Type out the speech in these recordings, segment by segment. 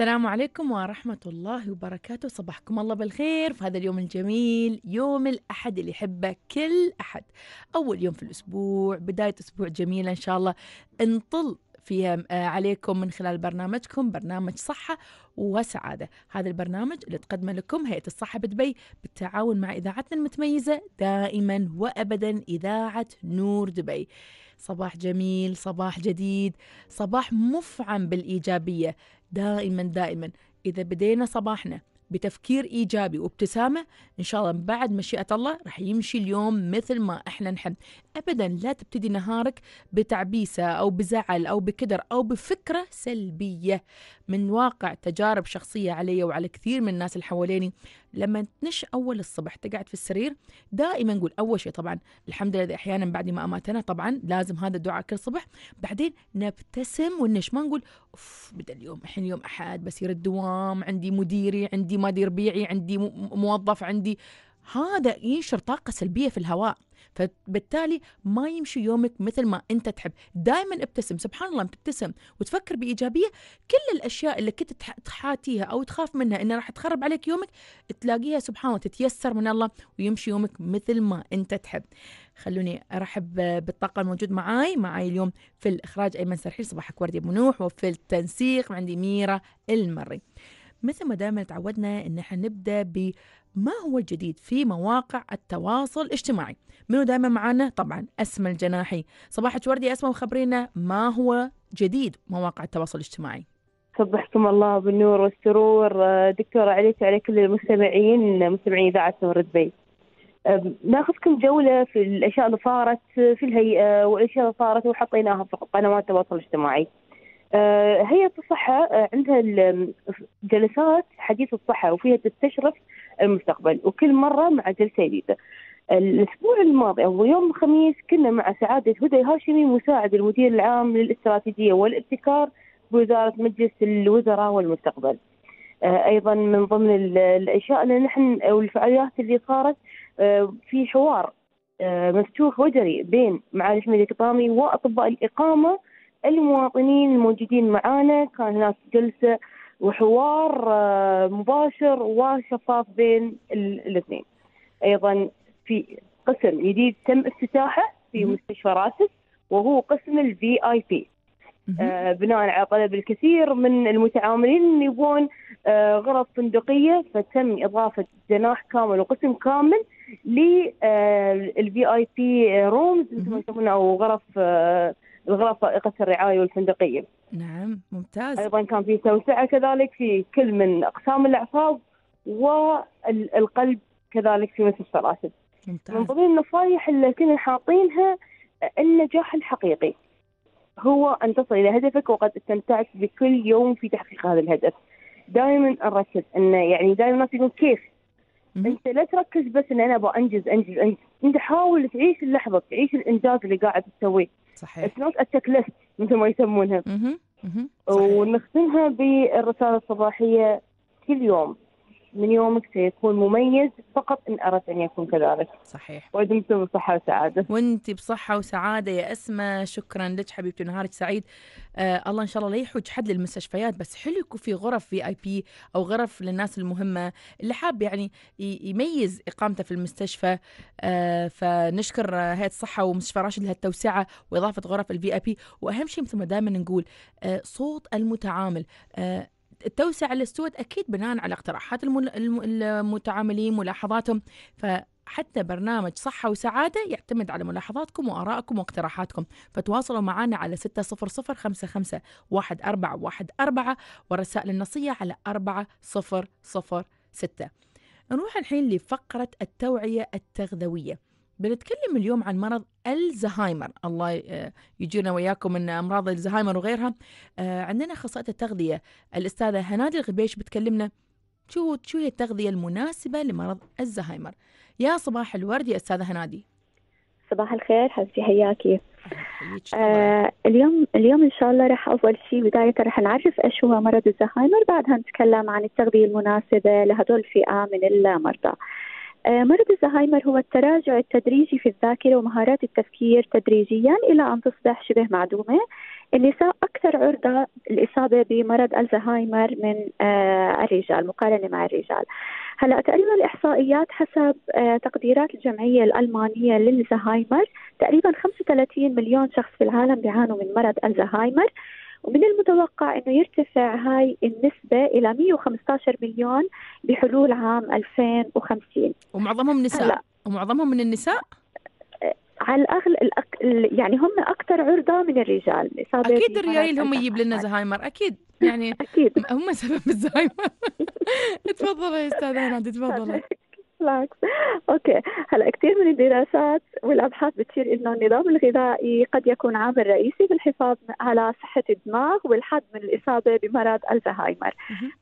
السلام عليكم ورحمة الله وبركاته صباحكم الله بالخير في هذا اليوم الجميل يوم الأحد اللي يحبه كل أحد أول يوم في الأسبوع بداية أسبوع جميلة إن شاء الله انطل فيها آه، عليكم من خلال برنامجكم برنامج صحة وسعادة هذا البرنامج اللي تقدمه لكم هيئة الصحة بدبي بالتعاون مع إذاعتنا المتميزة دائما وأبدا إذاعة نور دبي صباح جميل صباح جديد صباح مفعم بالإيجابية دائما دائما إذا بدينا صباحنا بتفكير ايجابي وابتسامه ان شاء الله بعد مشيئه الله راح يمشي اليوم مثل ما احنا نحب ابدا لا تبتدي نهارك بتعبيسه او بزعل او بكدر او بفكره سلبيه من واقع تجارب شخصيه علي وعلى كثير من الناس اللي حواليني لما تنش اول الصبح تقعد في السرير دائما نقول اول شيء طبعا الحمد لله احيانا بعد ما اماتنا طبعا لازم هذا الدعاء كل صبح بعدين نبتسم ونش ما نقول اوف بدا اليوم الحين يوم احد بسير الدوام عندي مديري عندي ما ربيعي عندي موظف عندي هذا ينشر طاقه سلبيه في الهواء فبالتالي ما يمشي يومك مثل ما انت تحب دائما ابتسم سبحان الله تبتسم وتفكر بايجابيه كل الاشياء اللي كنت تحاتيها او تخاف منها انها راح تخرب عليك يومك تلاقيها سبحان الله تتيسر من الله ويمشي يومك مثل ما انت تحب خلوني ارحب بالطاقه الموجود معاي معاي اليوم في الاخراج ايمن سرحيل صباحك وردي منوح وفي التنسيق عندي ميره المري مثل ما دائما تعودنا ان احنا نبدا ب ما هو الجديد في مواقع التواصل الاجتماعي منو دائما معنا طبعا اسماء الجناحي صباح وردي اسماء وخبرينا ما هو جديد مواقع التواصل الاجتماعي صبحكم الله بالنور والسرور آه، دكتورة عليك وعلى كل المستمعين مستمعين إذاعة نور دبي آه، ناخذكم جولة في الأشياء اللي صارت في الهيئة والأشياء اللي صارت وحطيناها في قنوات التواصل الاجتماعي آه، هيئة الصحة آه، عندها جلسات حديث الصحة وفيها تستشرف المستقبل وكل مرة مع جلسة جديدة الأسبوع الماضي أو يوم الخميس كنا مع سعادة هدى هاشمي مساعد المدير العام للاستراتيجية والابتكار بوزارة مجلس الوزراء والمستقبل آه، ايضا من ضمن الاشياء اللي نحن والفعاليات اللي صارت في حوار مفتوح وجري بين معالي الملك القطامي واطباء الاقامه المواطنين الموجودين معانا كان هناك جلسة وحوار آه، مباشر وشفاف بين الاثنين أيضا في قسم جديد تم افتتاحه في مستشفى راسس وهو قسم الفي اي بي بناء على طلب الكثير من المتعاملين يبون آه، غرف فندقيه فتم اضافه جناح كامل وقسم كامل للفي اي بي رومز مثل ما او غرف آه، الغرف فائقة الرعاية والفندقية نعم ممتاز أيضا كان في توسعة كذلك في كل من أقسام الأعصاب والقلب كذلك في مس السراسل ممتاز. من ضمن النصائح اللي كنا حاطينها النجاح الحقيقي هو أن تصل إلى هدفك وقد استمتعت بكل يوم في تحقيق هذا الهدف دائما نركز أن يعني دائما الناس يقول كيف مم. انت لا تركز بس ان انا ابغى انجز انجز انجز انت حاول تعيش اللحظه تعيش الانجاز اللي قاعد تسويه صحيح اتس نوت تشيك ليست مثل ما يسمونها ونختمها بالرساله الصباحيه كل يوم من يومك سيكون مميز فقط إن أردت أن يكون كذلك صحيح ودمتم بصحة وسعادة وأنت بصحة وسعادة يا أسماء شكرا لك حبيبتي نهارك سعيد آه الله إن شاء الله لا يحوج حد للمستشفيات بس حلو يكون في غرف في آي بي أو غرف للناس المهمة اللي حاب يعني يميز إقامته في المستشفى آه فنشكر هيئة الصحة ومستشفى راشد لهالتوسعة وإضافة غرف الفي آي بي وأهم شيء مثل ما دائما نقول آه صوت المتعامل آه التوسع للسود اكيد بناء على اقتراحات المتعاملين ملاحظاتهم ف حتى برنامج صحة وسعادة يعتمد على ملاحظاتكم وآرائكم واقتراحاتكم فتواصلوا معنا على 60055 1414 والرسائل النصية على 4006 نروح الحين لفقرة التوعية التغذوية بنتكلم اليوم عن مرض الزهايمر الله آه، يجينا وياكم من امراض الزهايمر وغيرها آه، عندنا اخصائيه التغذيه الاستاذه هنادي الغبيش بتكلمنا شو شو هي التغذيه المناسبه لمرض الزهايمر يا صباح الورد يا استاذه هنادي صباح الخير حبيبتي حياكي آه اليوم اليوم ان شاء الله راح اول شيء بدايه راح نعرف ايش هو مرض الزهايمر بعدها نتكلم عن التغذيه المناسبه لهدول الفئه من المرضى آه، مرض الزهايمر هو التراجع التدريجي في الذاكرة ومهارات التفكير تدريجيا إلى أن تصبح شبه معدومة النساء أكثر عرضة للإصابة بمرض الزهايمر من آه، الرجال مقارنة مع الرجال هلا تقريبا الإحصائيات حسب آه، تقديرات الجمعية الألمانية للزهايمر تقريبا 35 مليون شخص في العالم بيعانوا من مرض الزهايمر ومن المتوقع أنه يرتفع هاي النسبة إلى 115 مليون بحلول عام 2050 ومعظمهم نساء هلأ. ومعظمهم من النساء؟ على الاغلب الأك... يعني هم اكثر عرضه من الرجال اكيد الرجال هم يجيب لنا زهايمر اكيد يعني اكيد هم سبب الزهايمر تفضلي يا استاذه هنا تفضلي بالعكس اوكي هلا كثير من الدراسات والابحاث بتشير انه النظام الغذائي قد يكون عامل رئيسي بالحفاظ على صحه الدماغ والحد من الاصابه بمرض الزهايمر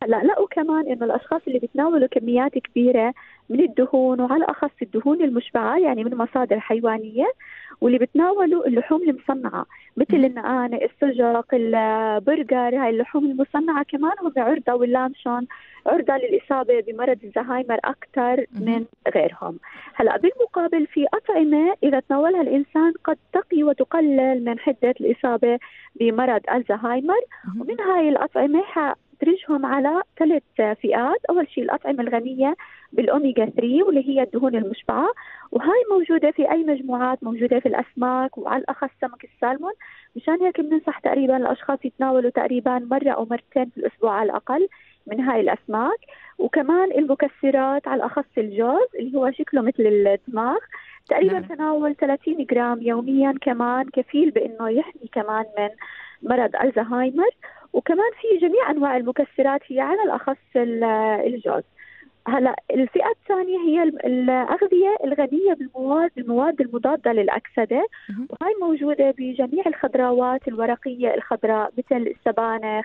هلا لقوا كمان انه الاشخاص اللي بيتناولوا كميات كبيره من الدهون وعلى اخص الدهون المشبعه يعني من مصادر حيوانيه واللي بتناولوا اللحوم المصنعه مثل النقانق، السجق، البرجر، هاي اللحوم المصنعه كمان هم عرضه واللانشون عرضه للاصابه بمرض الزهايمر اكثر من غيرهم. هلا بالمقابل في اطعمه اذا تناولها الانسان قد تقي وتقلل من حده الاصابه بمرض الزهايمر ومن هاي الاطعمه ترجهم على ثلاث فئات، اول شيء الاطعمه الغنيه بالاوميجا 3 واللي هي الدهون المشبعه وهاي موجوده في اي مجموعات موجوده في الاسماك وعلى الاخص سمك السالمون مشان هيك بننصح تقريبا الاشخاص يتناولوا تقريبا مره او مرتين في الاسبوع على الاقل من هاي الاسماك وكمان المكسرات على الاخص الجوز اللي هو شكله مثل الدماغ تقريبا نعم. تناول 30 جرام يوميا كمان كفيل بانه يحمي كمان من مرض الزهايمر وكمان في جميع انواع المكسرات هي على الاخص الجوز هلا الفئه الثانيه هي الاغذيه الغنيه بالمواد المواد المضاده للاكسده وهي موجوده بجميع الخضروات الورقيه الخضراء مثل السبانخ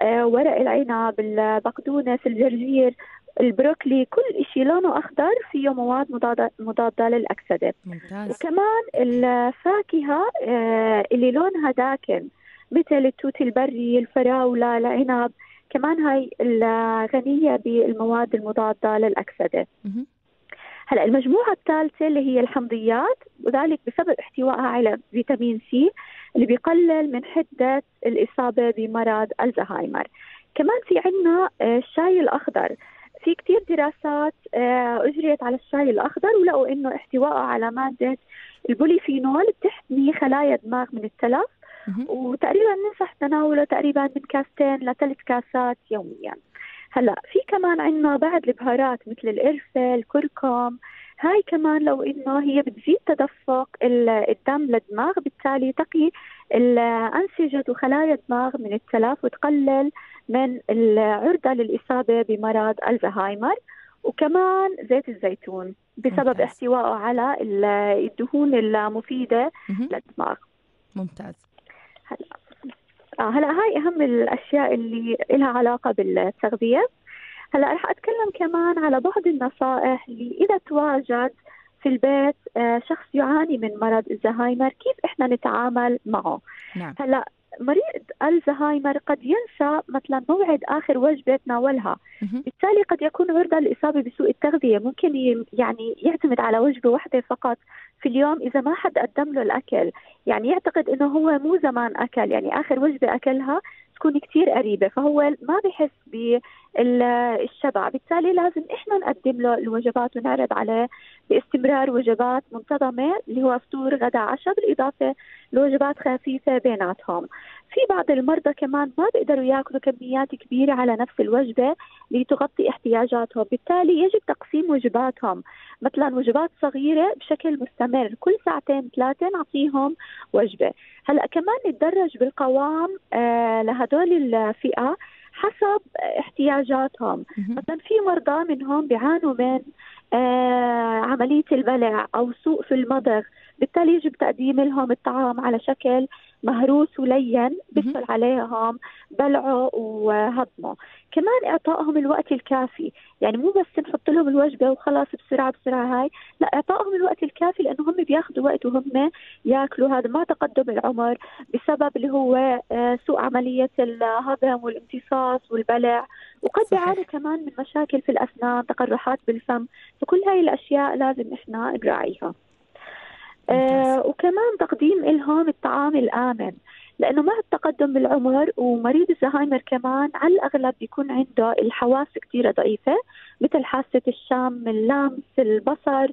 آه، ورق العنب البقدونس الجرجير البروكلي كل شيء لونه اخضر فيه مواد مضاده مضاده للاكسده ممتاز. وكمان الفاكهه آه، اللي لونها داكن مثل التوت البري الفراوله العنب كمان هاي غنية بالمواد المضادة للأكسدة هلا المجموعة الثالثة اللي هي الحمضيات وذلك بسبب احتوائها على فيتامين سي اللي بيقلل من حدة الإصابة بمرض الزهايمر كمان في عندنا آه، الشاي الأخضر في كتير دراسات آه، أجريت على الشاي الأخضر ولقوا إنه احتوائه على مادة البوليفينول بتحمي خلايا الدماغ من التلف وتقريبا ننصح تناوله تقريبا من كاستين لثلاث كاسات يوميا هلا في كمان عندنا بعض البهارات مثل القرفه الكركم هاي كمان لو انه هي بتزيد تدفق الدم للدماغ بالتالي تقي الانسجه وخلايا الدماغ من التلف وتقلل من العرضه للاصابه بمرض الزهايمر وكمان زيت الزيتون بسبب ممتاز. احتوائه على الدهون المفيده للدماغ ممتاز هلا آه، هلا هاي اهم الاشياء اللي لها علاقه بالتغذيه هلا رح اتكلم كمان على بعض النصائح اللي اذا تواجد في البيت آه، شخص يعاني من مرض الزهايمر كيف احنا نتعامل معه نعم. هلا مريض الزهايمر قد ينسى مثلا موعد اخر وجبه تناولها بالتالي قد يكون عرضه للاصابه بسوء التغذيه ممكن يعني يعتمد على وجبه واحده فقط في اليوم اذا ما حد قدم له الاكل يعني يعتقد انه هو مو زمان اكل يعني اخر وجبه اكلها تكون كتير قريبة فهو ما بحس بالشبع بالتالي لازم إحنا نقدم له الوجبات ونعرض عليه باستمرار وجبات منتظمة اللي هو فطور غدا عشاء بالإضافة لوجبات خفيفة بيناتهم في بعض المرضى كمان ما بيقدروا ياكلوا كميات كبيره على نفس الوجبه لتغطي احتياجاتهم، بالتالي يجب تقسيم وجباتهم، مثلا وجبات صغيره بشكل مستمر، كل ساعتين ثلاثه نعطيهم وجبه، هلا كمان نتدرج بالقوام آه، لهدول الفئه حسب احتياجاتهم، مثلا في مرضى منهم بيعانوا من آه، عمليه البلع او سوء في المضغ، بالتالي يجب تقديم لهم الطعام على شكل مهروس ولين بيسهل عليهم بلعه وهضمه كمان اعطائهم الوقت الكافي يعني مو بس نحط لهم الوجبه وخلاص بسرعه بسرعه هاي لا اعطائهم الوقت الكافي لانه هم بياخذوا وقت وهم ياكلوا هذا مع تقدم العمر بسبب اللي هو آه، سوء عمليه الهضم والامتصاص والبلع وقد يعاني كمان من مشاكل في الاسنان تقرحات بالفم فكل هاي الاشياء لازم احنا نراعيها آه وكمان تقديم لهم الطعام الآمن لأنه مع التقدم بالعمر ومريض الزهايمر كمان على الأغلب بيكون عنده الحواس كثيرة ضعيفة مثل حاسة الشم اللمس البصر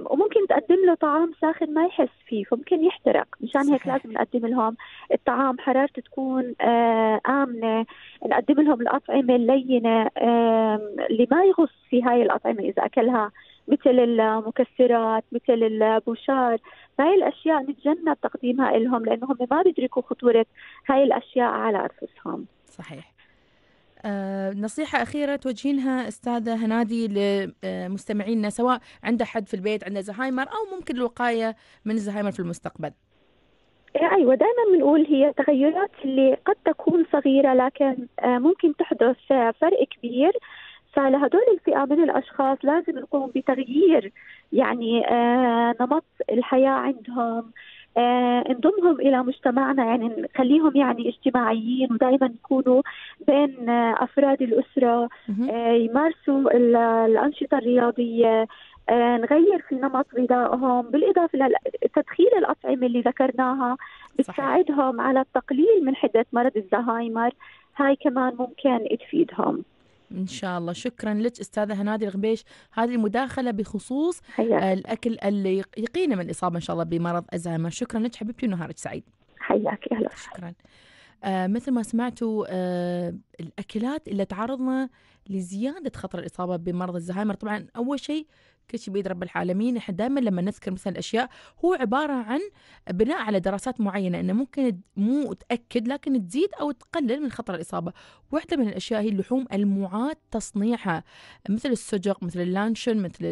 وممكن تقدم له طعام ساخن ما يحس فيه فممكن يحترق مشان هيك لازم نقدم لهم الطعام حرارته تكون آه، آمنة نقدم لهم الأطعمة اللينة اللي ما يغص في هاي الأطعمة إذا أكلها مثل المكسرات مثل البوشار فهي الأشياء نتجنب تقديمها لهم لأنهم ما بيدركوا خطورة هاي الأشياء على أنفسهم صحيح آه، نصيحة أخيرة توجهينها أستاذة هنادي لمستمعينا سواء عنده حد في البيت عنده زهايمر أو ممكن الوقاية من الزهايمر في المستقبل إيه، ايوه دائما بنقول هي تغيرات اللي قد تكون صغيره لكن آه، ممكن تحدث فرق كبير فلهدول الفئة من الأشخاص لازم نقوم بتغيير يعني آه، نمط الحياة عندهم آه، نضمهم الى مجتمعنا يعني نخليهم يعني اجتماعيين ودائما يكونوا بين آه، افراد الاسره يمارسوا الانشطه الرياضيه نغير في نمط غذائهم بالإضافة لتدخين الأطعمة اللي ذكرناها بتساعدهم على التقليل من حدة مرض الزهايمر هاي كمان ممكن تفيدهم ان شاء الله شكرا لك استاذه هنادي الغبيش هذه المداخله بخصوص حياتي. الاكل اللي يقينا من الاصابه ان شاء الله بمرض الزهايمر شكرا لك حبيبتي ونهارك سعيد حياك اهلا شكرا آه مثل ما سمعتوا آه الاكلات اللي تعرضنا لزياده خطر الاصابه بمرض الزهايمر طبعا اول شيء كل شيء بيد رب العالمين احنا دائما لما نذكر مثلا الاشياء هو عباره عن بناء على دراسات معينه انه ممكن مو تاكد لكن تزيد او تقلل من خطر الاصابه واحده من الاشياء هي اللحوم المعاد تصنيعها مثل السجق مثل اللانشون مثل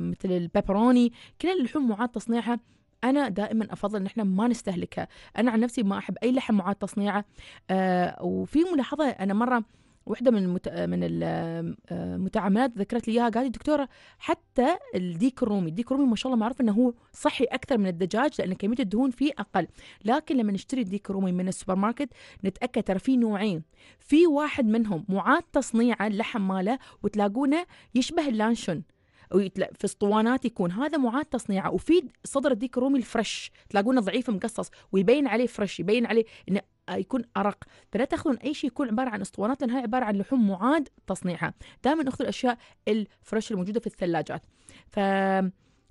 مثل البيبروني كل اللحوم معاد تصنيعها انا دائما افضل ان احنا ما نستهلكها انا عن نفسي ما احب اي لحم معاد تصنيعه آه وفي ملاحظه انا مره واحده من المت... من المتعاملات ذكرت لي اياها قالت دكتوره حتى الديك الرومي الديك الرومي ما شاء الله معروف انه هو صحي اكثر من الدجاج لان كميه الدهون فيه اقل لكن لما نشتري الديك الرومي من السوبر ماركت نتاكد ترى في نوعين في واحد منهم معاد تصنيعه اللحم ماله وتلاقونه يشبه اللانشون في اسطوانات يكون هذا معاد تصنيعه وفي صدر الديك الرومي الفرش تلاقونه ضعيف مقصص ويبين عليه فرش يبين عليه انه يكون ارق فلا تاخذون اي شيء يكون عباره عن اسطوانات لانها عباره عن لحوم معاد تصنيعها دائما اخذوا الاشياء الفريش الموجوده في الثلاجات ف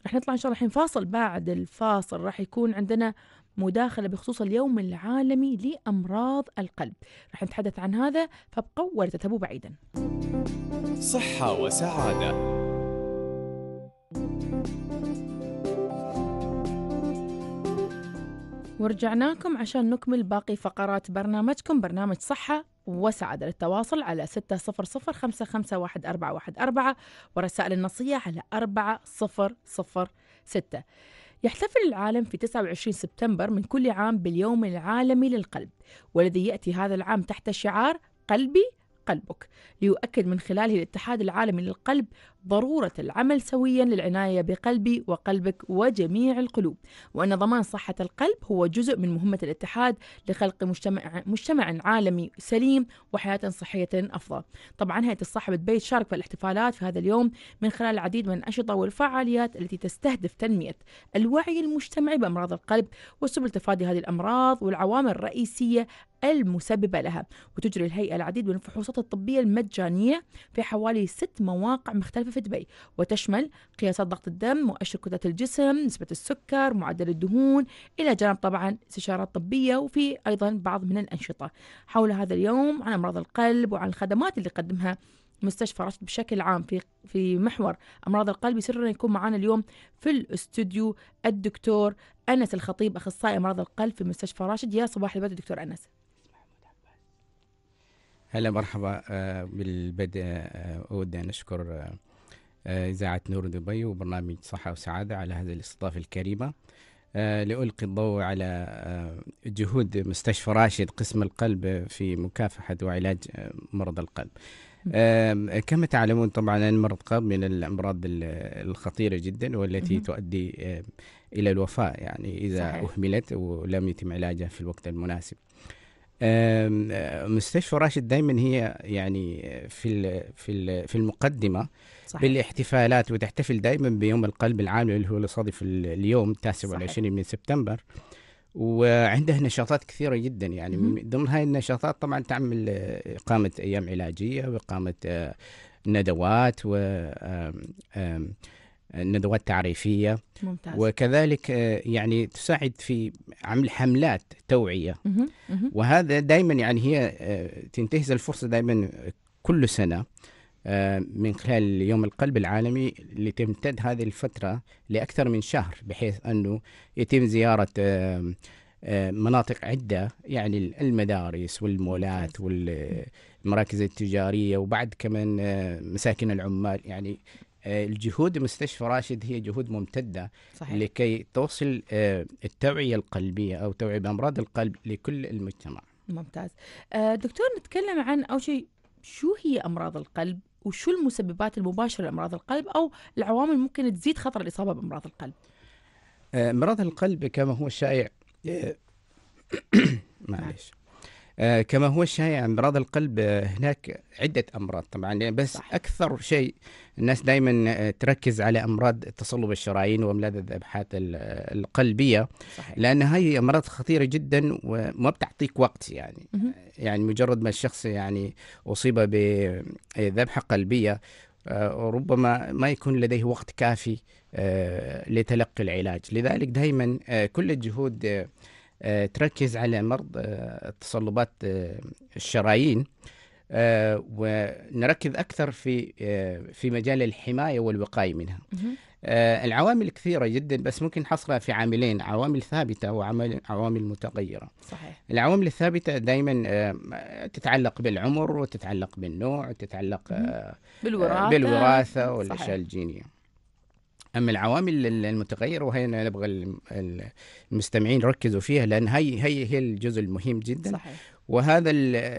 راح نطلع ان شاء الله الحين فاصل بعد الفاصل راح يكون عندنا مداخله بخصوص اليوم العالمي لامراض القلب راح نتحدث عن هذا فابقوا ولا تذهبوا بعيدا صحه وسعاده ورجعناكم عشان نكمل باقي فقرات برنامجكم برنامج صحة وسعادة للتواصل على ستة صفر صفر خمسة خمسة واحد واحد أربعة أربعة ورسائل النصية على أربعة صفر صفر ستة يحتفل العالم في 29 سبتمبر من كل عام باليوم العالمي للقلب والذي يأتي هذا العام تحت شعار قلبي قلبك ليؤكد من خلاله الاتحاد العالمي للقلب ضرورة العمل سويا للعناية بقلبي وقلبك وجميع القلوب وأن ضمان صحة القلب هو جزء من مهمة الاتحاد لخلق مجتمع, مجتمع عالمي سليم وحياة صحية أفضل طبعا هيئة الصحة بتبيت شارك في الاحتفالات في هذا اليوم من خلال العديد من الأنشطة والفعاليات التي تستهدف تنمية الوعي المجتمعي بأمراض القلب وسبل تفادي هذه الأمراض والعوامل الرئيسية المسببة لها وتجري الهيئة العديد من الفحوصات الطبية المجانية في حوالي ست مواقع مختلفة في دبي وتشمل قياسات ضغط الدم مؤشر كتلة الجسم نسبة السكر معدل الدهون إلى جانب طبعا استشارات طبية وفي أيضا بعض من الأنشطة حول هذا اليوم عن أمراض القلب وعن الخدمات اللي يقدمها مستشفى رشد بشكل عام في في محور امراض القلب يسرنا يكون معنا اليوم في الاستوديو الدكتور انس الخطيب اخصائي امراض القلب في مستشفى راشد يا صباح البدر دكتور انس هلا مرحبا آه، بالبدء آه، اود ان اشكر آه، آه، إذاعة نور دبي وبرنامج صحة وسعادة على هذه الاستضافة الكريمة آه، لألقي الضوء على آه، جهود مستشفى راشد قسم القلب في مكافحة وعلاج مرض القلب كما تعلمون طبعا مرض القلب من الأمراض الخطيرة جدا والتي تؤدي إلى الوفاة يعني إذا صحيح. أهملت ولم يتم علاجها في الوقت المناسب مستشفى راشد دائما هي يعني في في في المقدمه صحيح. بالاحتفالات وتحتفل دائما بيوم القلب العالمي اللي هو يصادف اليوم 29 من سبتمبر وعندها نشاطات كثيرة جدا يعني من ضمن هاي النشاطات طبعا تعمل آه، إقامة أيام علاجية وإقامة آه، ندوات و ندوات تعريفية ممتاز. وكذلك آه، يعني تساعد في عمل حملات توعية وهذا دائما يعني هي تنتهز الفرصة دائما كل سنة آه، من خلال يوم القلب العالمي اللي تمتد هذه الفترة لأكثر من شهر بحيث أنه يتم زيارة آه، آه، مناطق عدة يعني المدارس والمولات والمراكز التجارية وبعد كمان مساكن العمال يعني الجهود مستشفى راشد هي جهود ممتدة صحيح. لكي توصل التوعية القلبية أو توعية بأمراض القلب لكل المجتمع ممتاز دكتور نتكلم عن أول شيء شو هي أمراض القلب وشو المسببات المباشرة لأمراض القلب أو العوامل ممكن تزيد خطر الإصابة بأمراض القلب آه، امراض القلب كما هو شائع آه، معلش آه، كما هو الشائع امراض القلب آه، هناك عده امراض طبعا يعني بس صح. اكثر شيء الناس دائما آه، تركز على امراض تصلب الشرايين وامراض الابحاث القلبيه صحيح. لان هذه امراض خطيره جدا وما بتعطيك وقت يعني م يعني مجرد ما الشخص يعني اصيب بذبحه قلبيه ربما ما يكون لديه وقت كافي لتلقي العلاج لذلك دائما كل الجهود آه، تركز على مرض آه، تصلبات آه، الشرايين ونركز اكثر في في مجال الحمايه والوقايه منها. العوامل كثيرة جدا بس ممكن نحصرها في عاملين عوامل ثابتة وعوامل متغيرة صحيح. العوامل الثابتة دائما تتعلق بالعمر وتتعلق بالنوع وتتعلق بالوراثة, بالوراثة والأشياء الجينية اما العوامل المتغيره وهي انا ابغى المستمعين يركزوا فيها لان هي هي هي الجزء المهم جدا صحيح. وهذا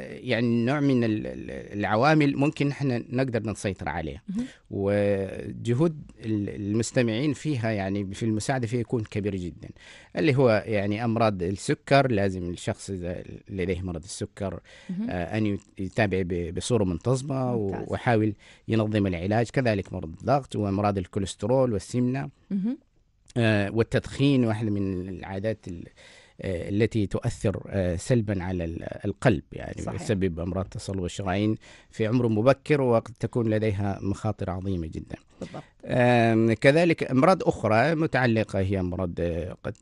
يعني النوع من العوامل ممكن احنا نقدر نسيطر عليه وجهود المستمعين فيها يعني في المساعده فيها يكون كبير جدا اللي هو يعني امراض السكر لازم الشخص اذا لديه مرض السكر آه، ان يتابع بصوره منتظمه ويحاول ينظم العلاج كذلك مرض الضغط وامراض الكوليسترول والسمنه آه، والتدخين واحده من العادات آه، التي تؤثر آه، سلبا على القلب يعني صحيح. تسبب امراض تصلب الشرايين في عمر مبكر وقد تكون لديها مخاطر عظيمه جدا بالضبط. كذلك امراض اخرى متعلقه هي امراض آه، قد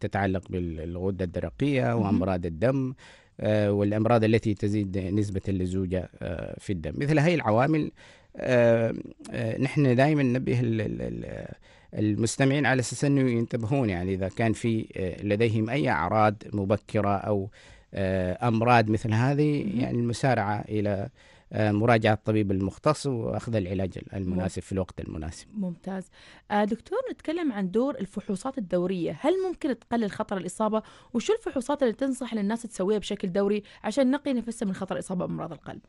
تتعلق بالغده الدرقيه وامراض الدم والامراض التي تزيد نسبه اللزوجه في الدم مثل هذه العوامل نحن دائما ننبه المستمعين على اساس انه ينتبهون يعني اذا كان في آه، لديهم اي اعراض مبكره او آه، امراض مثل هذه يعني المسارعه الى آه، مراجعة الطبيب المختص وأخذ العلاج المناسب في الوقت المناسب ممتاز دكتور نتكلم عن دور الفحوصات الدورية هل ممكن تقلل خطر الإصابة وشو الفحوصات اللي تنصح للناس تسويها بشكل دوري عشان نقي نفسها من خطر الإصابة بأمراض القلب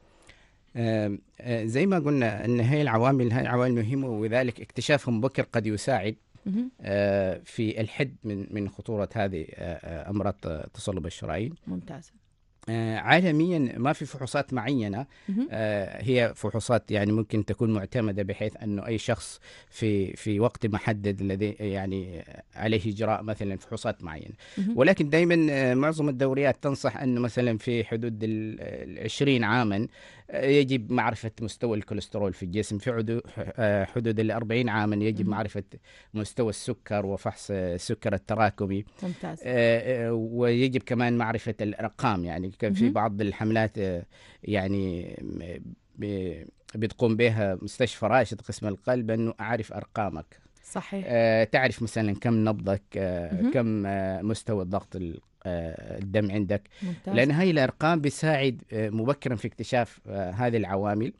آه، زي ما قلنا ان هي العوامل هي عوامل مهمه وذلك اكتشافهم بكر قد يساعد آه، في الحد من من خطوره هذه آه، امراض تصلب الشرايين ممتاز آه، عالميا ما في فحوصات معينه آه، هي فحوصات يعني ممكن تكون معتمده بحيث انه اي شخص في في وقت محدد الذي يعني عليه اجراء مثلا فحوصات معينه ولكن دائما آه، معظم الدوريات تنصح انه مثلا في حدود ال 20 عاما يجب معرفه مستوى الكوليسترول في الجسم في حدود ال 40 عاما يجب معرفه مستوى السكر وفحص السكر التراكمي ممتاز ويجب كمان معرفه الارقام يعني كان في بعض الحملات آه، يعني بتقوم بها مستشفى راشد قسم القلب انه اعرف ارقامك صحيح آه، تعرف مثلا كم نبضك آه، كم مستوى الضغط الدم عندك ممتاز. لان هاي الارقام بتساعد مبكرا في اكتشاف هذه العوامل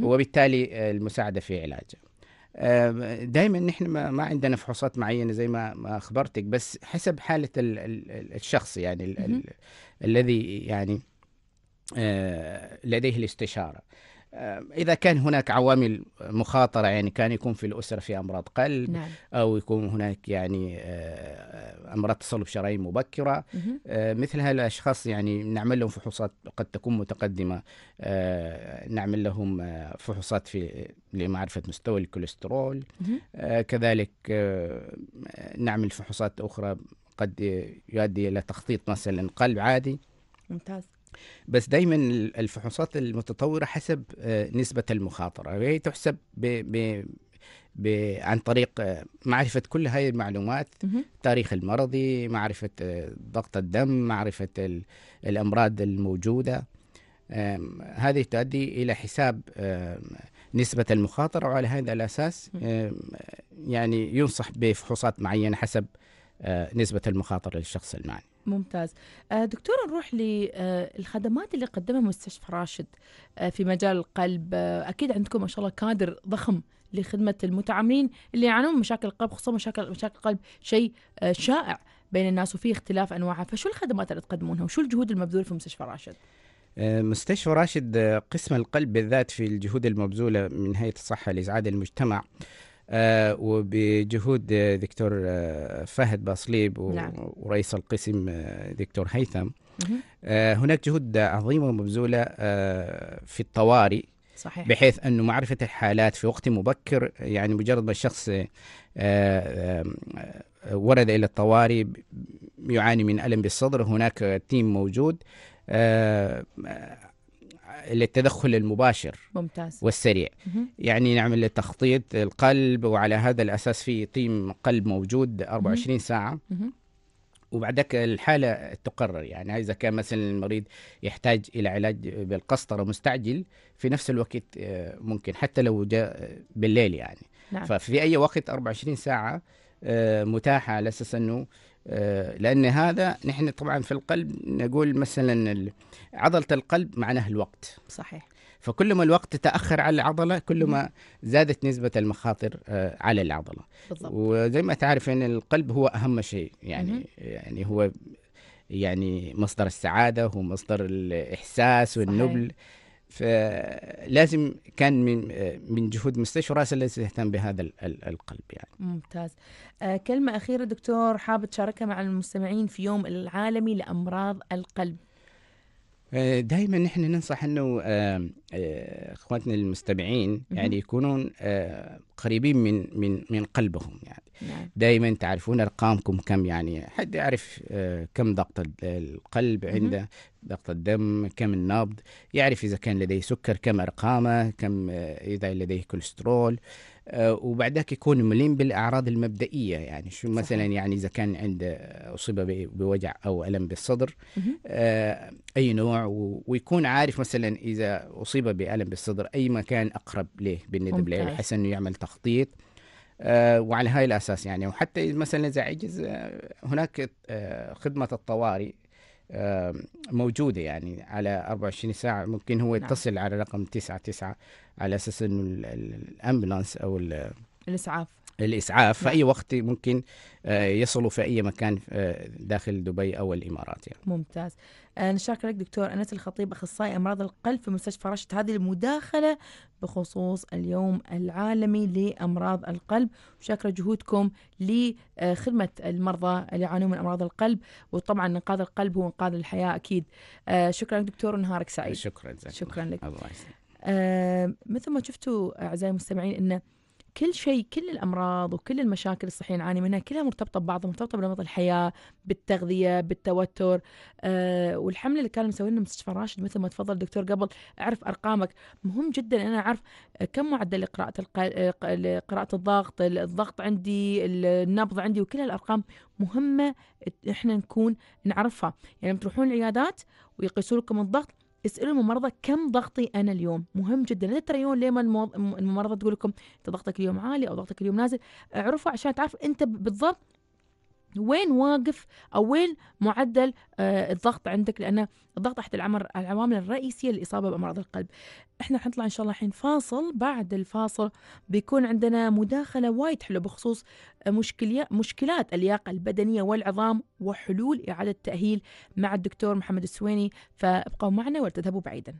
وبالتالي المساعده في علاجها دائما نحن ما عندنا فحوصات معينه زي ما اخبرتك بس حسب حاله الشخص يعني الذي يعني آه، لديه الاستشارة آه، إذا كان هناك عوامل مخاطرة يعني كان يكون في الأسرة في أمراض قلب نعم. أو يكون هناك يعني آه، أمراض تصلب شرايين مبكرة مه. مثل هالأشخاص يعني نعمل لهم فحوصات قد تكون متقدمة نعمل لهم فحوصات في لمعرفة مستوى الكوليسترول مه. كذلك نعمل فحوصات أخرى قد يؤدي الى تخطيط مثلا قلب عادي ممتاز بس دائما الفحوصات المتطوره حسب آه، نسبه المخاطره وهي تحسب ب ب ب عن طريق آه، معرفه كل هذه المعلومات التاريخ المرضي معرفه آه، ضغط الدم معرفه الامراض الموجوده هذه تؤدي الى حساب نسبة المخاطرة وعلى هذا الأساس يعني ينصح بفحوصات معينة حسب آه، نسبة المخاطر للشخص المعني ممتاز آه، دكتور نروح للخدمات آه، اللي قدمها مستشفى راشد في مجال القلب أكيد عندكم ما شاء الله كادر ضخم لخدمة المتعاملين اللي يعانون من مشاكل القلب خصوصا مشاكل مشاكل القلب شيء شائع بين الناس وفي اختلاف أنواعها فشو الخدمات اللي تقدمونها وشو الجهود المبذولة في مستشفى راشد؟ مستشفى راشد قسم القلب بالذات في الجهود المبذولة من هيئة الصحة لإسعاد المجتمع آه، وبجهود آه، دكتور آه، فهد باصليب نعم. ورئيس القسم دكتور هيثم هناك جهود عظيمة ومبذولة في الطوارئ صحيح. بحيث أنه معرفة الحالات في وقت مبكر يعني مجرد ما الشخص ورد إلى الطوارئ يعاني من ألم بالصدر هناك تيم موجود للتدخل المباشر ممتاز والسريع مم. يعني نعمل تخطيط القلب وعلى هذا الأساس في طيم قلب موجود 24 مم. ساعة مم. وبعدك الحالة تقرر يعني إذا كان مثلا المريض يحتاج إلى علاج بالقسطرة مستعجل في نفس الوقت آه، ممكن حتى لو جاء بالليل يعني نعم. ففي أي وقت 24 ساعة آه، متاحة على أساس أنه آه، لأن هذا نحن طبعا في القلب نقول مثلا عضلة القلب معناها الوقت صحيح فكل ما الوقت تأخر على العضلة كل ما زادت نسبة المخاطر آه، على العضلة بالضبط. وزي ما تعرف أن القلب هو أهم شيء يعني مم. يعني هو يعني مصدر السعادة هو مصدر الإحساس والنبل صحيح. فلازم كان من من جهود مستشفى راس التي تهتم بهذا القلب يعني. ممتاز. آه كلمه اخيره دكتور حاب تشاركها مع المستمعين في يوم العالمي لامراض القلب. آه، دائما نحن ننصح انه آه، اخواتنا المستمعين يعني يكونون آه، قريبين من من من قلبهم يعني نعم. دائما تعرفون ارقامكم كم يعني حد يعرف آه، كم ضغط القلب عنده ضغط الدم كم النبض يعرف اذا كان لديه سكر كم ارقامه كم آه، اذا لديه كوليسترول آه، وبعدك يكون مليم بالاعراض المبدئيه يعني شو مثلا يعني اذا كان عنده اصيب بوجع او الم بالصدر اي نوع ويكون عارف مثلا اذا اصيب بالم بالصدر اي مكان اقرب له بالندب له بحيث انه يعمل تخطيط آه، وعلى هاي الاساس يعني وحتى مثلا اذا عجز آه، هناك آه، خدمه الطوارئ موجوده يعني على 24 ساعه ممكن هو نعم. يتصل نعم. على رقم 99 على اساس انه الامبلانس او الاسعاف الاسعاف نعم. في اي وقت ممكن يصلوا في اي مكان داخل دبي او الامارات يعني. ممتاز أه، نشارك لك دكتور أنس الخطيب أخصائي أمراض القلب في مستشفى رشد هذه المداخلة بخصوص اليوم العالمي لأمراض القلب وشاكرة جهودكم لخدمة المرضى اللي يعانون من أمراض القلب وطبعا إنقاذ القلب هو إنقاذ الحياة أكيد أه، شكرا لك دكتور ونهارك سعيد شكرا جزاك شكرا لك الله يسلمك آه مثل ما شفتوا أعزائي المستمعين أنه كل شيء كل الامراض وكل المشاكل الصحيه اللي نعاني منها كلها مرتبطه ببعض مرتبطه بنمط الحياه بالتغذيه بالتوتر أه والحمله اللي كانوا مسوينها مستشفى راشد مثل ما تفضل الدكتور قبل اعرف ارقامك مهم جدا انا اعرف كم معدل قراءه الق... قراءه الضغط الضغط عندي النبض عندي وكل الارقام مهمه احنا نكون نعرفها يعني لما تروحون العيادات ويقيسوا لكم الضغط اسالوا الممرضه كم ضغطي انا اليوم مهم جدا لا تتريون ليه ما الممرضه تقول لكم انت ضغطك اليوم عالي او ضغطك اليوم نازل اعرفوا عشان تعرف انت بالضبط وين واقف او وين معدل آه، الضغط عندك لان الضغط احد العوامل الرئيسيه للاصابه بامراض القلب احنا حنطلع ان شاء الله الحين فاصل بعد الفاصل بيكون عندنا مداخله وايد حلوه بخصوص مشكلات اللياقه البدنيه والعظام وحلول اعاده تاهيل مع الدكتور محمد السويني فابقوا معنا ولا تذهبوا بعيدا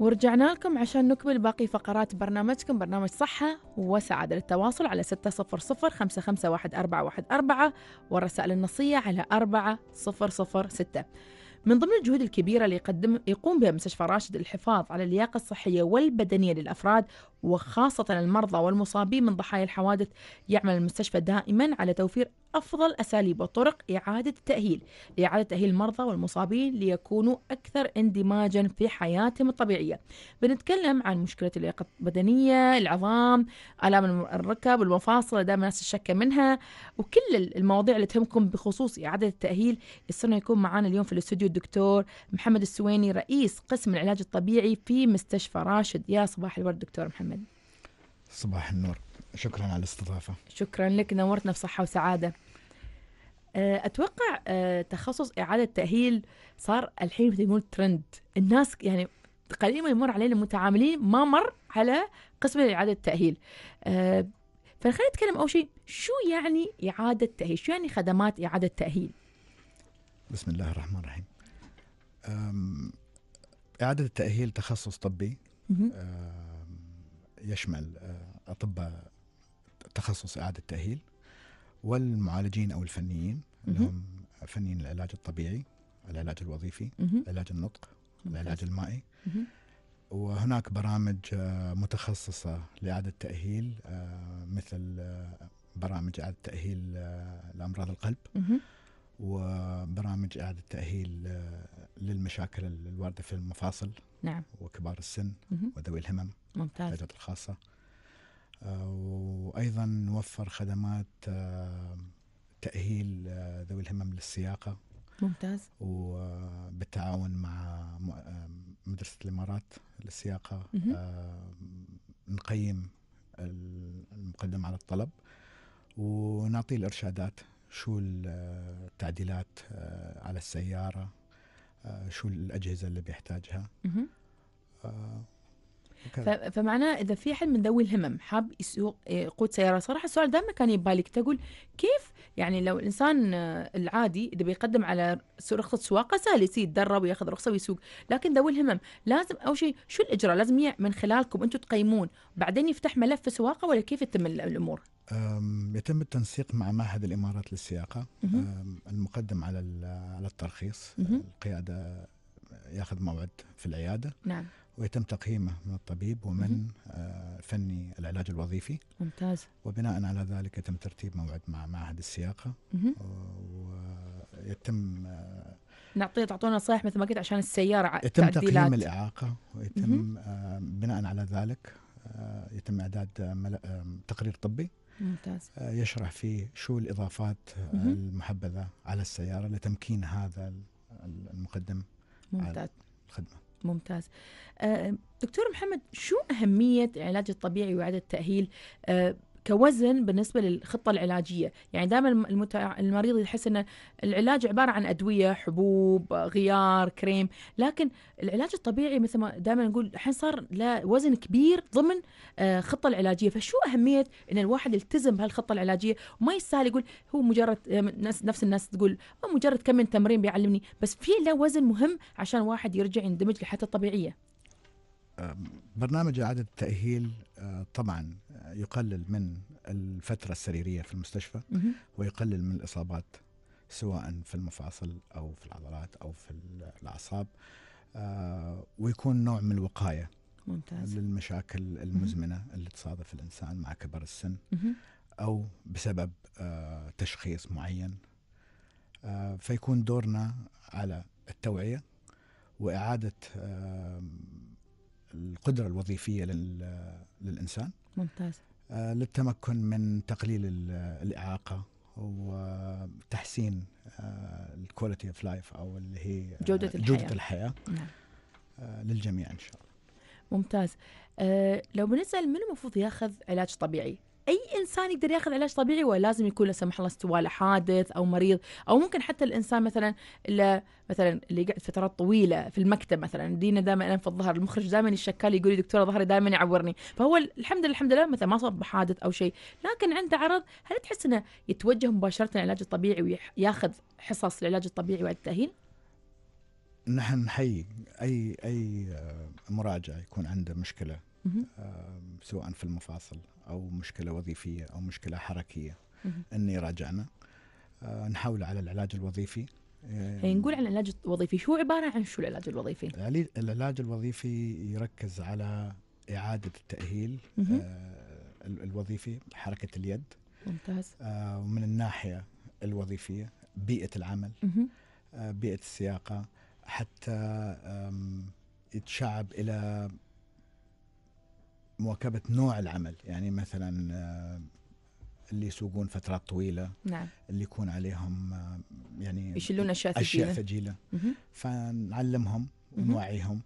ورجعنا لكم عشان نكمل باقي فقرات برنامجكم برنامج صحة وسعادة للتواصل على أربعة واحد أربعة والرسائل النصية على ستة من ضمن الجهود الكبيرة اللي يقدم يقوم بها مستشفى راشد الحفاظ على اللياقة الصحية والبدنية للأفراد وخاصة المرضى والمصابين من ضحايا الحوادث يعمل المستشفى دائما على توفير أفضل أساليب وطرق إعادة التأهيل لإعادة تأهيل المرضى والمصابين ليكونوا أكثر اندماجا في حياتهم الطبيعية بنتكلم عن مشكلة اللياقة البدنية العظام آلام الركب والمفاصل دائما الناس تشكى منها وكل المواضيع اللي تهمكم بخصوص إعادة التأهيل السنة يكون معنا اليوم في الاستوديو الدكتور محمد السويني رئيس قسم العلاج الطبيعي في مستشفى راشد يا صباح الورد دكتور محمد صباح النور شكرا على الاستضافة شكرا لك نورتنا في صحة وسعادة آه، أتوقع آه، تخصص إعادة تأهيل صار الحين تقول ترند الناس يعني قليل ما يمر علينا المتعاملين ما مر على قسم إعادة التأهيل آه، فخلينا نتكلم أول شيء شو يعني إعادة تأهيل شو يعني خدمات إعادة تأهيل بسم الله الرحمن الرحيم إعادة التأهيل تخصص طبي يشمل أه، أطباء تخصص إعادة التأهيل والمعالجين أو الفنيين اللي هم فنيين العلاج الطبيعي العلاج الوظيفي علاج النطق العلاج المائي وهناك برامج أه، متخصصة لإعادة التأهيل أه، مثل برامج إعادة تأهيل لأمراض القلب وبرامج إعادة تأهيل للمشاكل الوارده في المفاصل نعم وكبار السن وذوي الهمم ممتاز العلاجات الخاصه آه، وايضا نوفر خدمات آه، تاهيل آه، ذوي الهمم للسياقه ممتاز وبالتعاون مع مدرسه الامارات للسياقه نقيم المقدم على الطلب ونعطيه الارشادات شو التعديلات على السياره آه، شو الاجهزه اللي بيحتاجها فمعناه اذا في حد من ذوي الهمم حاب يسوق آه، يقود سياره صراحه السؤال دائما كان يبالك تقول كيف يعني لو الانسان آه، العادي اذا بيقدم على رخصه سواقه سهل يصير يتدرب وياخذ رخصه ويسوق لكن ذوي الهمم لازم اول شيء شو الاجراء لازم من خلالكم انتم تقيمون بعدين يفتح ملف سواقه ولا كيف يتم الامور يتم التنسيق مع معهد الامارات للسياقه المقدم على على الترخيص القياده ياخذ موعد في العياده نعم ويتم تقييمه من الطبيب ومن آه، فني العلاج الوظيفي ممتاز وبناء على ذلك يتم ترتيب موعد مع معهد السياقة ويتم آه، نعطيه تعطونا نصائح مثل ما قلت عشان السيارة يتم تقييم الإعاقة ويتم آه، بناء على ذلك يتم إعداد تقرير طبي ممتاز يشرح فيه شو الإضافات المحبذة على السيارة لتمكين هذا المقدم ممتاز الخدمة ممتاز آه، دكتور محمد شو أهمية العلاج الطبيعي وإعادة التأهيل آه، كوزن بالنسبه للخطه العلاجيه يعني دائما المتع... المريض يحس ان العلاج عباره عن ادويه حبوب غيار كريم لكن العلاج الطبيعي مثل ما دائما نقول الحين صار له وزن كبير ضمن آه، خطة العلاجيه فشو اهميه ان الواحد يلتزم بهالخطه العلاجيه وما يستاهل يقول هو مجرد آه، نفس الناس تقول مجرد كم من تمرين بيعلمني بس في له وزن مهم عشان واحد يرجع يندمج لحياته الطبيعيه برنامج إعادة التأهيل آه، طبعا يقلل من الفترة السريرية في المستشفى ويقلل من الإصابات سواء في المفاصل أو في العضلات أو في الأعصاب آه، ويكون نوع من الوقاية ممتاز. للمشاكل المزمنة اللي تصادف الإنسان مع كبر السن أو بسبب آه، تشخيص معين فيكون دورنا على التوعية وإعادة القدرة الوظيفية للإنسان ممتاز آه، للتمكن من تقليل الإعاقة وتحسين الكواليتي اوف لايف او اللي هي آه، جودة الحياة, جودة الحياة نعم. آه، للجميع ان شاء الله ممتاز لو بنسأل من المفروض ياخذ علاج طبيعي اي انسان يقدر ياخذ علاج طبيعي ولا لازم يكون لا سمح الله استوى حادث او مريض او ممكن حتى الانسان مثلا اللي مثلا اللي يقعد فترات طويله في المكتب مثلا دينا دائما الم في الظهر المخرج دائما يشكل يقول لي دكتوره ظهري دائما يعورني فهو الحمد لله الحمد لله مثلا ما صاب بحادث او شيء لكن عنده عرض هل تحس انه يتوجه مباشره للعلاج الطبيعي وياخذ حصص العلاج الطبيعي بعد التاهيل؟ نحن نحيي اي اي مراجع يكون عنده مشكله سواء في المفاصل او مشكله وظيفيه او مشكله حركيه اني يراجعنا آه، نحاول على العلاج الوظيفي يعني نقول عن العلاج الوظيفي شو عباره عن شو العلاج الوظيفي العلاج الوظيفي يركز على اعاده التاهيل آه، الوظيفي حركه اليد ممتاز آه، ومن الناحيه الوظيفيه بيئه العمل بيئه السياقه حتى يتشعب الى مواكبه نوع العمل يعني مثلا آه، اللي يسوقون فترات طويله نعم. اللي يكون عليهم آه، يعني يشيلون اشياء ثقيله اشياء ثقيله فنعلمهم ونوعيهم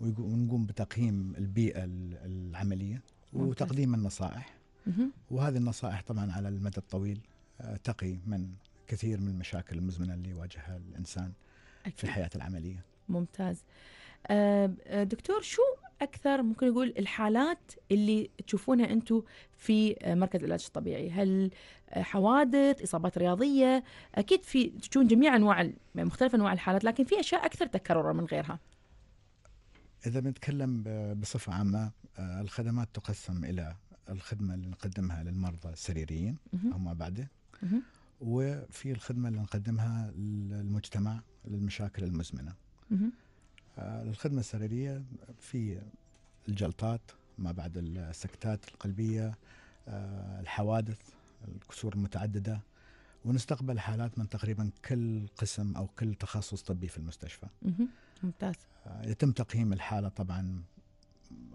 ونقوم بتقييم البيئه العمليه وتقديم النصائح وهذه النصائح طبعا على المدى الطويل آه، تقي من كثير من المشاكل المزمنه اللي يواجهها الانسان أكيد. في الحياه العمليه ممتاز دكتور شو اكثر ممكن نقول الحالات اللي تشوفونها انتم في آه، مركز العلاج الطبيعي هل آه، حوادث اصابات رياضيه اكيد في تشوفون جميع انواع مختلف انواع الحالات لكن في اشياء اكثر تكررا من غيرها اذا بنتكلم بصفه عامه آه، الخدمات تقسم الى الخدمه اللي نقدمها للمرضى السريريين او ما بعده وفي الخدمه اللي نقدمها للمجتمع للمشاكل المزمنه الخدمة السريرية في الجلطات ما بعد السكتات القلبية آه، الحوادث الكسور المتعددة ونستقبل حالات من تقريبا كل قسم أو كل تخصص طبي في المستشفى ممتاز آه، يتم تقييم الحالة طبعا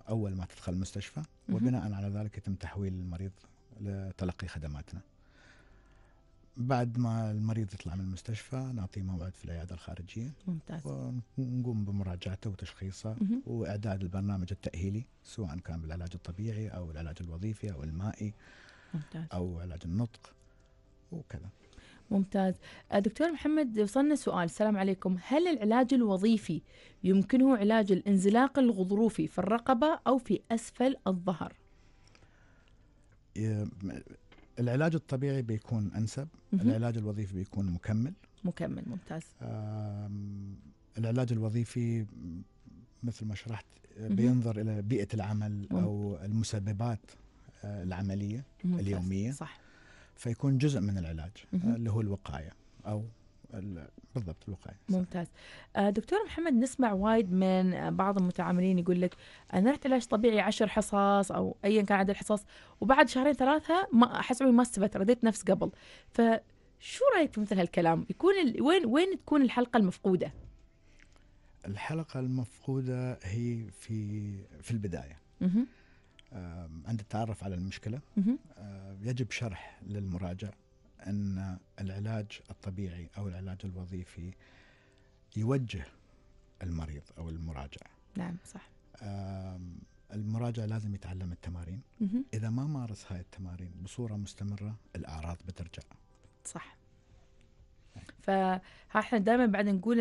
أول ما تدخل المستشفى وبناء على ذلك يتم تحويل المريض لتلقي خدماتنا بعد ما المريض يطلع من المستشفى نعطيه موعد في العياده الخارجيه ممتاز ونقوم بمراجعته وتشخيصه واعداد البرنامج التاهيلي سواء كان بالعلاج الطبيعي او العلاج الوظيفي او المائي ممتاز او علاج النطق وكذا ممتاز آه، دكتور محمد وصلنا سؤال السلام عليكم هل العلاج الوظيفي يمكنه علاج الانزلاق الغضروفي في الرقبة أو في أسفل الظهر العلاج الطبيعي بيكون انسب العلاج الوظيفي بيكون مكمل مكمل ممتاز العلاج الوظيفي مثل ما شرحت آه، بينظر الى بيئه العمل مم. او المسببات آه، العمليه ممتاز. اليوميه صح فيكون جزء من العلاج آه، اللي هو الوقايه او بالضبط الوقايه ممتاز آه، دكتور محمد نسمع وايد من آه، بعض المتعاملين يقول لك انا رحت علاج طبيعي عشر حصص او ايا كان عدد الحصص وبعد شهرين ثلاثه ما احس ما استفدت رديت نفس قبل فشو رايك في مثل هالكلام يكون ال... وين وين تكون الحلقه المفقوده الحلقه المفقوده هي في في البدايه عند التعرف على المشكله يجب شرح للمراجع أن العلاج الطبيعي أو العلاج الوظيفي يوجه المريض أو المراجع نعم صح المراجع لازم يتعلم التمارين مه. إذا ما مارس هاي التمارين بصورة مستمرة الأعراض بترجع صح نعم. فاحنا دائما بعد نقول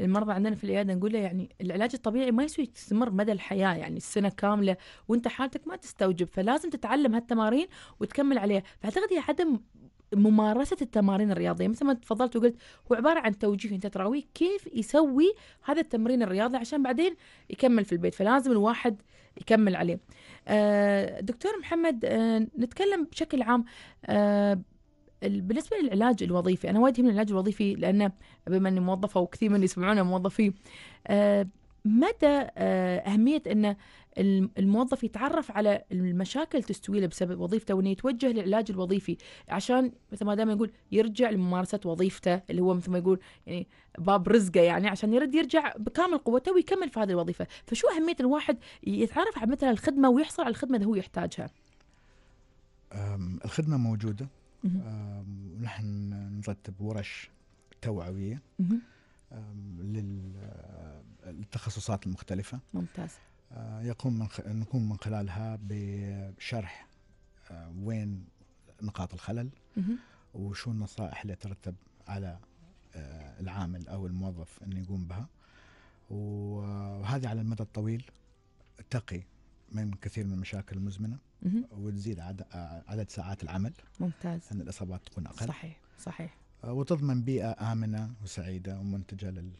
للمرضى عندنا في العياده نقول له يعني العلاج الطبيعي ما يسوي تستمر مدى الحياه يعني السنه كامله وانت حالتك ما تستوجب فلازم تتعلم هالتمارين وتكمل عليها فاعتقد هي عدم ممارسة التمارين الرياضية مثل ما تفضلت وقلت هو عبارة عن توجيه أنت تراويه كيف يسوي هذا التمرين الرياضي عشان بعدين يكمل في البيت فلازم الواحد يكمل عليه آه، دكتور محمد آه، نتكلم بشكل عام آه، بالنسبه للعلاج الوظيفي انا وايد يهمني العلاج الوظيفي لانه بما اني موظفه وكثير من يسمعونا موظفين آه، مدى آه، أهمية أن الموظف يتعرف على المشاكل تستوي له بسبب وظيفته وأنه يتوجه للعلاج الوظيفي عشان مثل ما دائما يقول يرجع لممارسة وظيفته اللي هو مثل ما يقول يعني باب رزقه يعني عشان يرد يرجع بكامل قوته ويكمل في هذه الوظيفة فشو أهمية الواحد يتعرف على مثلا الخدمة ويحصل على الخدمة اللي هو يحتاجها الخدمة موجودة نحن نرتب ورش توعويه آه، للتخصصات المختلفه ممتاز آه، يقوم من خ... نكون من خلالها بشرح آه، وين نقاط الخلل وشو النصائح اللي ترتب على العامل او الموظف انه يقوم بها وهذه على المدى الطويل تقي من كثير من المشاكل المزمنه وتزيد عدد, عدد ساعات العمل ممتاز ان الاصابات تكون اقل صحيح صحيح آه، وتضمن بيئه امنه وسعيده ومنتجه لل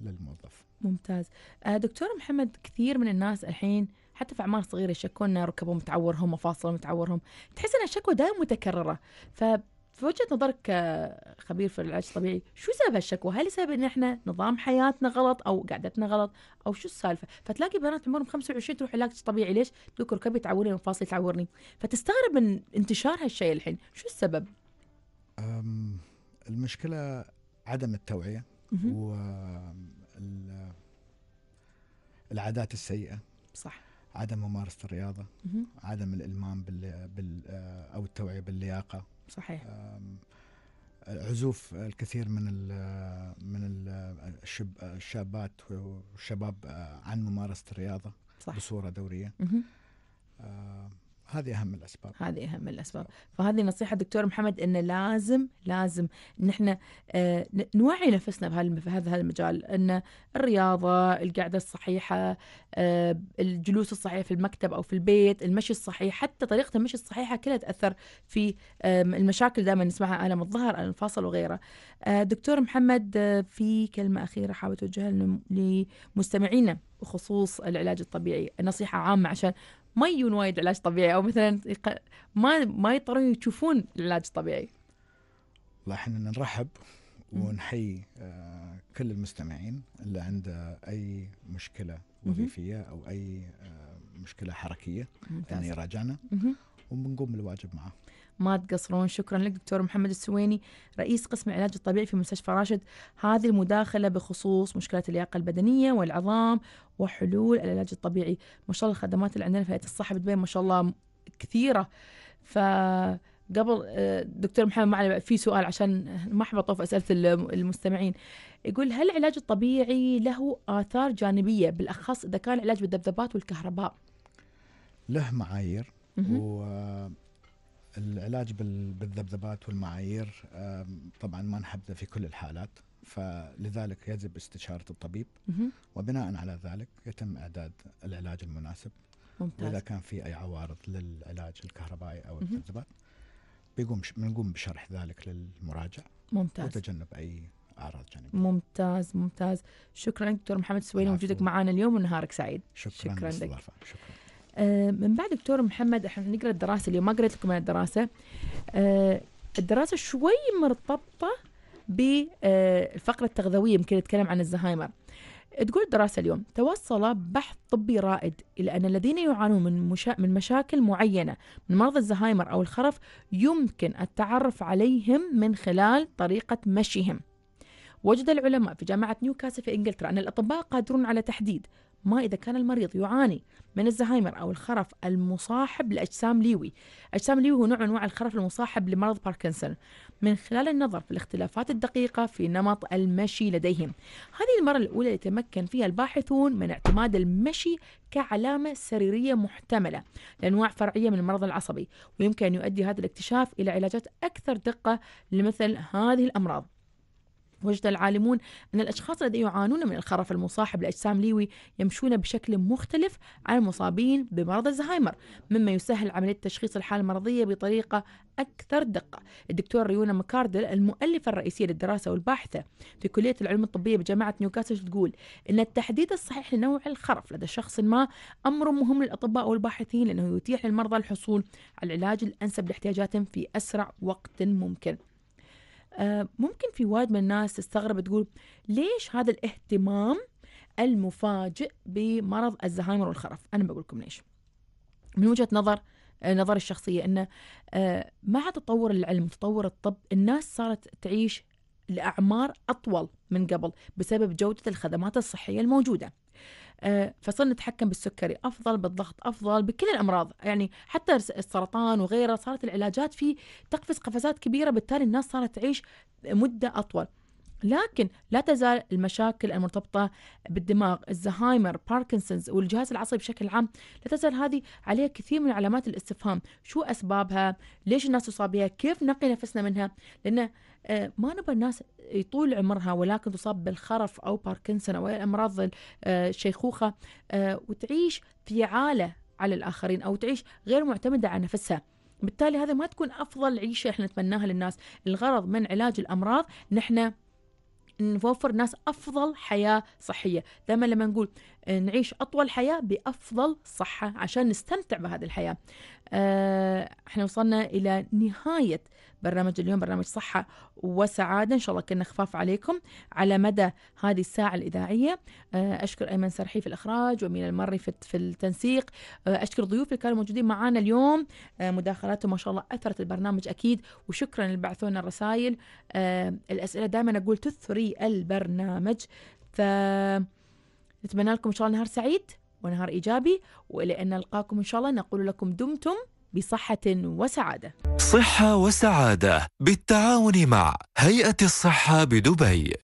للموظف ممتاز آه، دكتور محمد كثير من الناس الحين حتى في اعمار صغيره يشكون ركبهم متعورهم مفاصلهم متعورهم تحس ان الشكوى دائما متكرره ف في وجهه نظرك كخبير في العلاج الطبيعي شو سبب هالشكوى؟ هل سبب ان احنا نظام حياتنا غلط او قعدتنا غلط او شو السالفه؟ فتلاقي بنات عمرهم 25 تروح علاج طبيعي ليش؟ تقول ركبي تعورني مفاصلي تعورني فتستغرب من انتشار هالشيء الحين، شو السبب؟ المشكله عدم التوعيه و العادات السيئه صح عدم ممارسه الرياضه عدم الالمام بال... بال... او التوعيه باللياقه صحيح عزوف الكثير من الـ من الـ الشب الشابات والشباب عن ممارسه الرياضه صح. بصوره دوريه هذه اهم الاسباب هذه اهم الاسباب نعم. فهذه نصيحه دكتور محمد انه لازم لازم نحن آه، نوعي نفسنا بهذا المجال ان الرياضه القعده الصحيحه آه، الجلوس الصحيح في المكتب او في البيت المشي الصحيح حتى طريقه المشي الصحيحه كلها تاثر في آه، المشاكل دائما نسمعها الم الظهر الم الفصل وغيره دكتور محمد في كلمه اخيره حابه توجهها لمستمعينا بخصوص العلاج الطبيعي نصيحه عامه عشان ما يجون وايد علاج طبيعي او مثلا ما ما يضطرون يشوفون العلاج الطبيعي. والله احنا نرحب ونحيي آه، كل المستمعين اللي عنده اي مشكله وظيفيه او اي آه، مشكله حركيه يعني ممتاز. يعني يراجعنا وبنقوم بالواجب معه. ما تقصرون شكرا لك دكتور محمد السويني رئيس قسم العلاج الطبيعي في مستشفى راشد هذه المداخلة بخصوص مشكلات اللياقة البدنية والعظام وحلول العلاج الطبيعي ما شاء الله الخدمات اللي عندنا في هيئة الصحة بدبي ما شاء الله كثيرة ف قبل آه، دكتور محمد معنا في سؤال عشان ما احب اطوف اسئله المستمعين يقول هل العلاج الطبيعي له اثار جانبيه بالاخص اذا كان علاج بالذبذبات والكهرباء له معايير و العلاج بالذبذبات والمعايير طبعا ما نحبذه في كل الحالات فلذلك يجب استشارة الطبيب وبناء على ذلك يتم إعداد العلاج المناسب ممتاز. وإذا كان في أي عوارض للعلاج الكهربائي أو الذبذبات بيقوم بنقوم بشرح ذلك للمراجع ممتاز وتجنب أي أعراض جانبية ممتاز ممتاز شكرا دكتور محمد سويني وجودك معنا اليوم ونهارك سعيد شكرا شكرا لك شكرا آه، من بعد دكتور محمد احنا نقرا الدراسه اليوم ما قريت لكم عن الدراسه آه، الدراسه شوي مرتبطه بالفقره آه، التغذويه يمكن نتكلم عن الزهايمر تقول الدراسة اليوم توصل بحث طبي رائد إلى أن الذين يعانون من, مشا... من مشاكل معينة من مرض الزهايمر أو الخرف يمكن التعرف عليهم من خلال طريقة مشيهم وجد العلماء في جامعة نيوكاسل في إنجلترا أن الأطباء قادرون على تحديد ما إذا كان المريض يعاني من الزهايمر أو الخرف المصاحب لأجسام ليوي أجسام ليوي هو نوع أنواع الخرف المصاحب لمرض باركنسون من خلال النظر في الاختلافات الدقيقة في نمط المشي لديهم هذه المرة الأولى التي تمكن فيها الباحثون من اعتماد المشي كعلامة سريرية محتملة لأنواع فرعية من المرض العصبي ويمكن أن يؤدي هذا الاكتشاف إلى علاجات أكثر دقة لمثل هذه الأمراض وجد العالمون أن الأشخاص الذين يعانون من الخرف المصاحب لأجسام ليوي يمشون بشكل مختلف عن المصابين بمرض الزهايمر مما يسهل عملية تشخيص الحالة المرضية بطريقة أكثر دقة الدكتور ريونا مكاردل المؤلفة الرئيسية للدراسة والباحثة في كلية العلوم الطبية بجامعة نيوكاسل تقول أن التحديد الصحيح لنوع الخرف لدى شخص ما أمر مهم للأطباء والباحثين لأنه يتيح للمرضى الحصول على العلاج الأنسب لاحتياجاتهم في أسرع وقت ممكن آه، ممكن في وايد من الناس تستغرب تقول ليش هذا الاهتمام المفاجئ بمرض الزهايمر والخرف انا بقول لكم ليش من وجهه نظر آه، نظر الشخصيه انه آه، مع تطور العلم تطور الطب الناس صارت تعيش لاعمار اطول من قبل بسبب جوده الخدمات الصحيه الموجوده آه، فصرنا نتحكم بالسكري افضل بالضغط افضل بكل الامراض يعني حتى السرطان وغيره صارت العلاجات فيه تقفز قفزات كبيره بالتالي الناس صارت تعيش مده اطول لكن لا تزال المشاكل المرتبطة بالدماغ الزهايمر باركنسونز والجهاز العصبي بشكل عام لا تزال هذه عليها كثير من علامات الاستفهام شو أسبابها ليش الناس تصاب بها كيف نقي نفسنا منها لأن آه، ما نبى الناس يطول عمرها ولكن تصاب بالخرف أو باركنسون أو أمراض الشيخوخة آه، آه، وتعيش في عالة على الآخرين أو تعيش غير معتمدة على نفسها بالتالي هذا ما تكون أفضل عيشة احنا نتمناها للناس الغرض من علاج الأمراض نحن نوفر ناس افضل حياه صحيه دائما لما نقول نعيش اطول حياه بافضل صحه عشان نستمتع بهذه الحياه آه، احنا وصلنا الى نهايه برنامج اليوم برنامج صحة وسعادة إن شاء الله كنا خفاف عليكم على مدى هذه الساعة الإذاعية آه، أشكر أيمن سرحي في الإخراج ومينا المري في التنسيق آه، أشكر ضيوف اللي كانوا موجودين معنا اليوم مداخلاتهم ما شاء الله أثرت البرنامج أكيد وشكرا اللي الرسائل الأسئلة دائما أقول تثري البرنامج ف نتمنى لكم إن شاء الله نهار سعيد ونهار إيجابي وإلى أن نلقاكم إن شاء الله نقول لكم دمتم بصحة وسعادة صحة وسعادة بالتعاون مع هيئة الصحة بدبي